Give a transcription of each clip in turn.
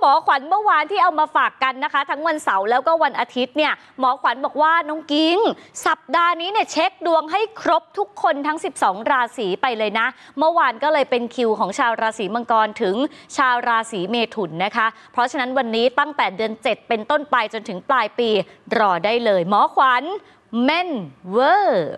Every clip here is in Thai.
หมอขวัญเมื่อวานที่เอามาฝากกันนะคะ ทั้งวันเสาร์แล้วก็วันอาทิตย์เนี่ยหมอขวัญบอกว่าน้องกิ้งสัปดาห์นี้เนี่ยเช็คดวงให้ครบทุกคนทั้ง 12 ราศีไปเลยนะ เมื่อวานก็เลยเป็นคิวของชาวราศีมังกรถึงชาวราศีเมถุนนะคะเพราะฉะนั้นวันนี้ตั้งแต่เดือน 7 เป็นต้นไปจนถึงปลายปีรอได้เลย หมอขวัญแม่นเวอร์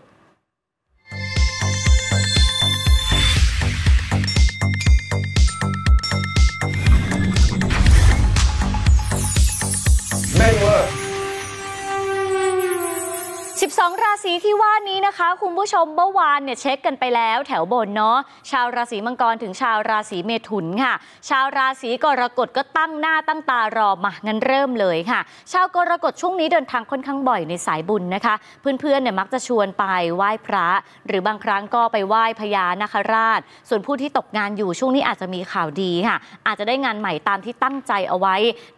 12 ราศีที่ว่านี้นะคะคุณผู้ชมเมื่อวานเนี่ยเช็คกันไปแล้วแถวบนเนาะชาวราศีมังกรถึงชาวราศีเมถุนค่ะ ชาวราศีกรกฎก็ตั้งหน้าตั้งตารอมางั้นเริ่มเลยค่ะ ชาวกรกฎช่วงนี้เดินทางค่อนข้างบ่อยในสายบุญนะคะ เพื่อนๆเนี่ยมักจะชวนไปไหว้พระ หรือบางครั้งก็ไปไหว้พญานาคราช ส่วนผู้ที่ตกงานอยู่ช่วงนี้อาจจะมีข่าวดีค่ะ อาจจะได้งานใหม่ตามที่ตั้งใจเอาไว้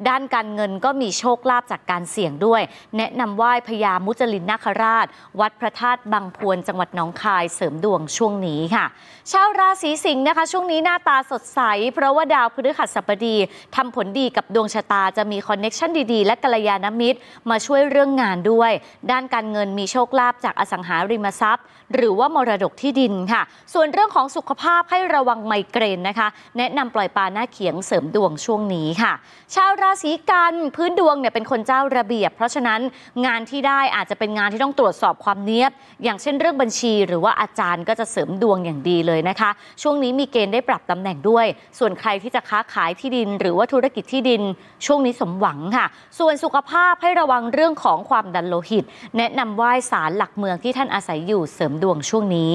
ด้านการเงินก็มีโชคลาภจากการเสี่ยงด้วย แนะนำไหว้พญามุจลินนาคราชวัดพระธาตุบางพวนจังหวัดหนองคายเสริมดวงช่วงนี้ค่ะชาวราศีสิงห์นะคะ ช่วงนี้หน้าตาสดใส เพราะว่าดาวพฤหัสบดี ทำผลดีกับดวงชะตาจะมีคอนเน็ชันดีๆ และกัลยาณมิตร มาช่วยเรื่องงานด้วย ด้านการเงินมีโชคลาภจากอสังหาริมทรัพย์ หรือว่ามรดกที่ดินค่ะ ส่วนเรื่องของสุขภาพให้ระวังไมเกรนนะคะ แนะนำปล่อยปลาหน้าเขียงเสริมดวงช่วงนี้ค่ะ ชาวราศีกันพื้นดวงเนี่ยเป็นคนเจ้าระเบียบ เพราะฉะนั้นงานที่ได้อาจจะเป็นงานที่ต้องตรวจสอบความเนี้ยบ อย่างเช่นเรื่องบัญชี หรือว่าอาจารย์ก็จะเสริมดวงอย่างดีเลยนะคะ ช่วงนี้มีเกณฑ์ได้ปรับตำแหน่งด้วย ส่วนใครที่จะค้าขายที่ดิน หรือว่าธุรกิจที่ดิน ช่วงนี้สมหวังค่ะ ส่วนสุขภาพให้ระวังเรื่องของความดันโลหิต แนะนำไหว้สารหลักเมืองที่ท่านอาศัยอยู่เสริมดวงช่วงนี้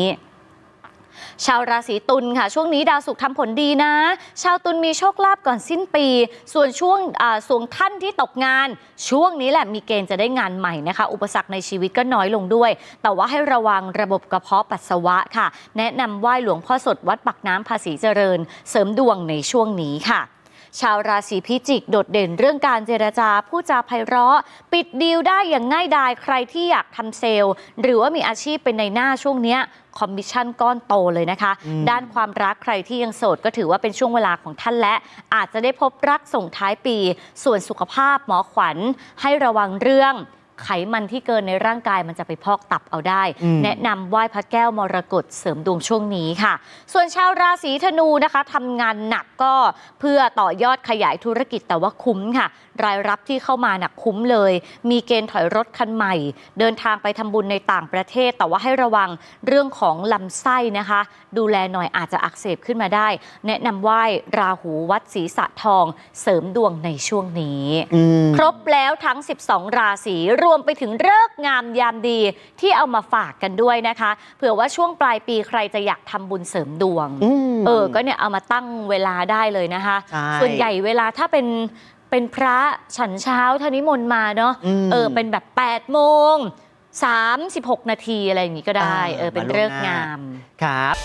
ชาวราศีตุลค่ะ ช่วงนี้ดาวศุกร์ทำผลดีนะ ชาวตุลมีโชคลาภก่อนสิ้นปี ส่วนช่วงส่วนท่านที่ตกงาน ช่วงนี้แหละมีเกณฑ์จะได้งานใหม่นะคะ อุปสรรคในชีวิตก็น้อยลงด้วย แต่ว่าให้ระวังระบบกระเพาะปัสสาวะค่ะ แนะนำไหว้หลวงพ่อสดวัดปักน้ำภาษีเจริญ เสริมดวงในช่วงนี้ค่ะชาวราศีพิจิกโดดเด่นเรื่องการเจรจาผู้จาไพเราะ ปิดดีลได้อย่างง่ายดายใครที่อยากทำเซลล์หรือว่ามีอาชีพเป็นในหน้าช่วงเนี้ยคอมมิชชั่นก้อนโตเลยนะคะ ด้านความรักใครที่ยังโสดก็ถือว่าเป็นช่วงเวลาของท่านและอาจจะได้พบรักส่งท้ายปี ส่วนสุขภาพหมอขวัญให้ระวังเรื่องไขมันที่เกินในร่างกายมันจะไปพอกตับเอาได้ แนะนำไหว้พระแก้วมรกตเสริมดวงช่วงนี้ค่ะ ส่วนชาวราศีธนูนะคะทำงานหนักก็เพื่อต่อยอดขยายธุรกิจแต่ว่าคุ้มค่ะ รายรับที่เข้ามาหนักคุ้มเลย มีเกณฑ์ถอยรถคันใหม่ เดินทางไปทำบุญในต่างประเทศแต่ว่าให้ระวังเรื่องของลำไส้นะคะ ดูแลหน่อยอาจจะอักเสบขึ้นมาได้ แนะนำไหว้ราหูวัดศีสะทองเสริมดวงในช่วงนี้ ครบแล้วทั้ง 12 ราศีรวมไปถึงเลิกงามยามดีที่เอามาฝากกันด้วยนะคะ เผื่อว่าช่วงปลายปีใครจะอยากทำบุญเสริมดวงเออก็เนี่ยเอามาตั้งเวลาได้เลยนะคะ ส่วนใหญ่เวลาถ้าเป็นเป็นพระฉันเช้าท่านิมนต์มาเนาะเออ เป็นแบบ8ปดโมง36 นาทีอะไรอย่างนี้ก็ได้เออเป็นเรื่องงาม ครับ